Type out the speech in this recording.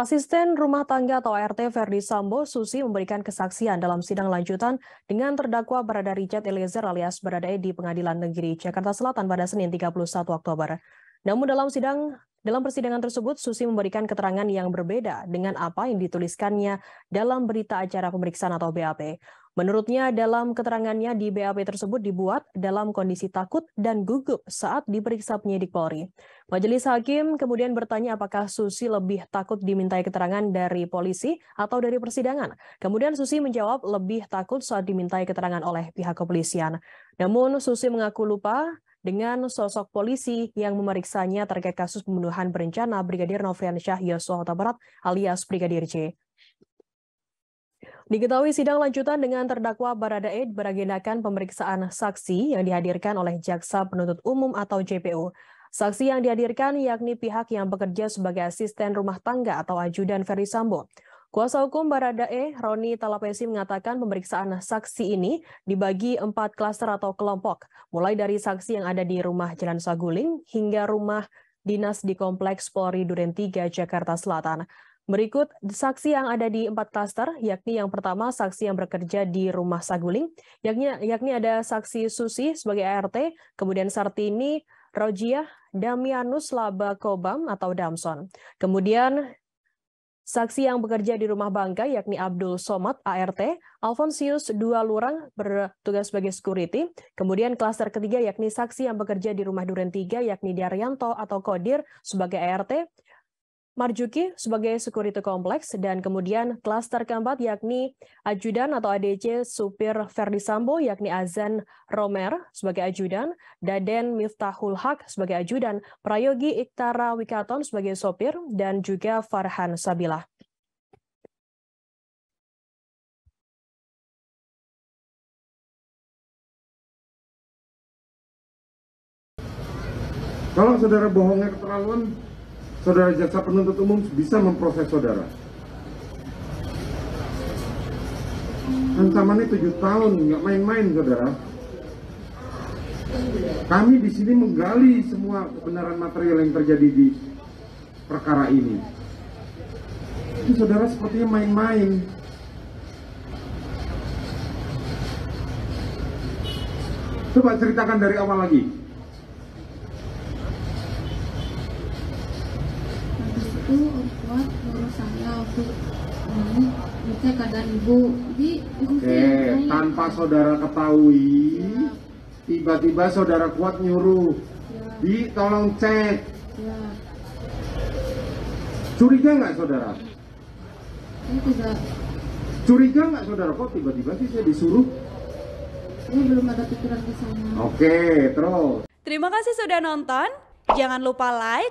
Asisten rumah tangga atau RT Verdi Sambo, Susi memberikan kesaksian dalam sidang lanjutan dengan terdakwa Barada Richard Eliezer alias berada di Pengadilan Negeri Jakarta Selatan pada Senin 31 Oktober. Namun dalam sidang dalam persidangan tersebut, Susi memberikan keterangan yang berbeda dengan apa yang dituliskannya dalam berita acara pemeriksaan atau BAP. Menurutnya, dalam keterangannya di BAP tersebut dibuat dalam kondisi takut dan gugup saat diperiksa penyidik Polri. Majelis Hakim kemudian bertanya apakah Susi lebih takut dimintai keterangan dari polisi atau dari persidangan. Kemudian Susi menjawab lebih takut saat dimintai keterangan oleh pihak kepolisian. Namun Susi mengaku lupa dengan sosok polisi yang memeriksanya terkait kasus pembunuhan berencana Brigadir Nofrian Syah Yosua Barat alias Brigadir J. Diketahui sidang lanjutan dengan terdakwa Baradae beragendakan pemeriksaan saksi yang dihadirkan oleh Jaksa Penuntut Umum atau JPU. Saksi yang dihadirkan yakni pihak yang bekerja sebagai asisten rumah tangga atau ajudan Ferry Sambo. Kuasa hukum Baradae, Roni Talapesi mengatakan pemeriksaan saksi ini dibagi empat klaster atau kelompok, mulai dari saksi yang ada di rumah Jalan Saguling hingga rumah dinas di Kompleks Polri Duren 3, Jakarta Selatan. Berikut saksi yang ada di empat klaster, yakni yang pertama saksi yang bekerja di rumah Saguling, yakni, yakni ada saksi Susi sebagai ART, kemudian Sartini, Rojia, Damianus Laba Kobam atau Damson. Kemudian saksi yang bekerja di rumah bangka yakni Abdul Somad ART, Alfonsius Dua Lurang bertugas sebagai security, kemudian klaster ketiga yakni saksi yang bekerja di rumah Duren Tiga, yakni Daryanto atau Kodir sebagai ART, Marjuki sebagai security kompleks dan kemudian klaster keempat yakni ajudan atau ADC supir Ferdi Sambo yakni Azan Romer sebagai ajudan, Daden Miftahul Haq sebagai ajudan, Prayogi Iktara Wikaton sebagai sopir dan juga Farhan Sabila. Kalau saudara bohongnya keterlaluan, saudara jaksa penuntut umum bisa memproses saudara. Ancamannya tujuh tahun, nggak main-main saudara. Kami di sini menggali semua kebenaran material yang terjadi di perkara ini. Itu saudara sepertinya main-main. Coba ceritakan dari awal lagi. itu buat guru saya waktu ini ngecek keadaan Ibu di Oke, tanpa saudara ketahui ya. tiba-tiba ya. saudara kuat nyuruh ya. di tolong cek ya. curiga nggak saudara? Saya tidak curiga nggak saudara kok tiba-tiba sih saya disuruh? Saya belum ada pikiran di sana. Oke, terus. Terima kasih sudah nonton. Jangan lupa like,